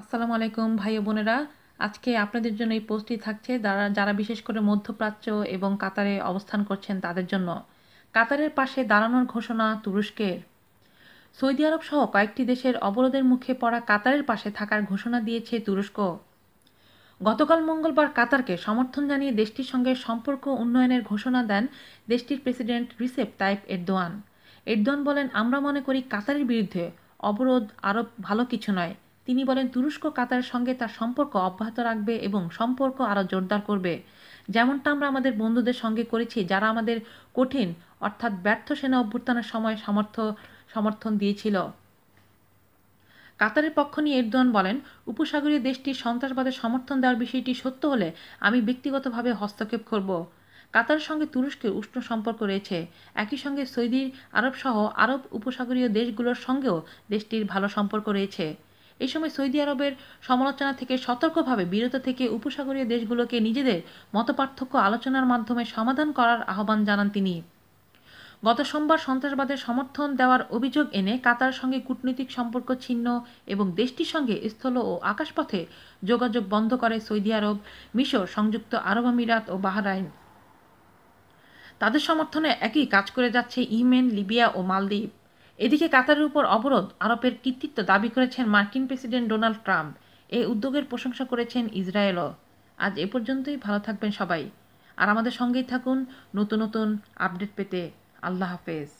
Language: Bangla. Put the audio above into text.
আসসালামু আলাইকুম ভাই বোনেরা আজকে আপনাদের জন্য এই পোস্টটি থাকছে যারা যারা বিশেষ করে মধ্যপ্রাচ্য এবং কাতারে অবস্থান করছেন তাদের জন্য কাতারের পাশে দাঁড়ানোর ঘোষণা তুরস্কের সৌদি আরব সহ কয়েকটি দেশের অবরোধের মুখে পড়া কাতারের পাশে থাকার ঘোষণা দিয়েছে তুরস্ক গতকাল মঙ্গলবার কাতারকে সমর্থন জানিয়ে দেশটির সঙ্গে সম্পর্ক উন্নয়নের ঘোষণা দেন দেশটির president Recep Tayyip Erdogan Erdogan বলেন আমরা মনে করি কাতারের বিরুদ্ধে অবরোধ আরব ভালো কিছু নয় তিনি বলেন তুরস্ক কাতারের সঙ্গে তার সম্পর্ক অব্যাহত রাখবে এবং সম্পর্ক আরও জোরদার করবে যেমনটা আমরা আমাদের বন্ধুদের সঙ্গে করেছি যারা আমাদের কঠিন অর্থাৎ ব্যর্থ সেনা অভ্যুত্থানের সময় সমর্থ সমর্থন দিয়েছিল কাতারের পক্ষ নিয়ে এরদোয়ান বলেন উপসাগরীয় দেশটির সন্ত্রাসবাদের সমর্থন দেওয়ার বিষয়টি সত্য হলে আমি ব্যক্তিগতভাবে হস্তক্ষেপ করব কাতারের সঙ্গে তুরস্কের উষ্ণ সম্পর্ক রয়েছে একই সঙ্গে সৌদি আরবসহ আরব উপসাগরীয় দেশগুলোর সঙ্গেও দেশটির ভালো সম্পর্ক রয়েছে এ সময় সৌদি আরবের সমালোচনা থেকে সতর্কভাবে বিরত থেকে উপসাগরীয় দেশগুলোকে নিজেদের মতপার্থক্য আলোচনার মাধ্যমে সমাধান করার আহ্বান জানান তিনি গত সোমবার সন্ত্রাসবাদের সমর্থন দেওয়ার অভিযোগ এনে কাতার সঙ্গে কূটনৈতিক সম্পর্ক ছিন্ন এবং দেশটির সঙ্গে স্থল ও আকাশপথে যোগাযোগ বন্ধ করে সৌদি আরব মিশর সংযুক্ত আরব আমিরাত ও বাহরাইন তাদের সমর্থনে একই কাজ করে যাচ্ছে ইমেন লিবিয়া ও মালদ্বীপ এদিকে কাতারের উপর অবরোধ আরোপের কৃতিত্ব দাবি করেছেন মার্কিন প্রেসিডেন্ট ডোনাল্ড ট্রাম্প এই উদ্যোগের প্রশংসা করেছেন ইসরায়েলও আজ এ পর্যন্তই ভালো থাকবেন সবাই আর আমাদের সঙ্গেই থাকুন নতুন নতুন আপডেট পেতে আল্লাহ হাফেজ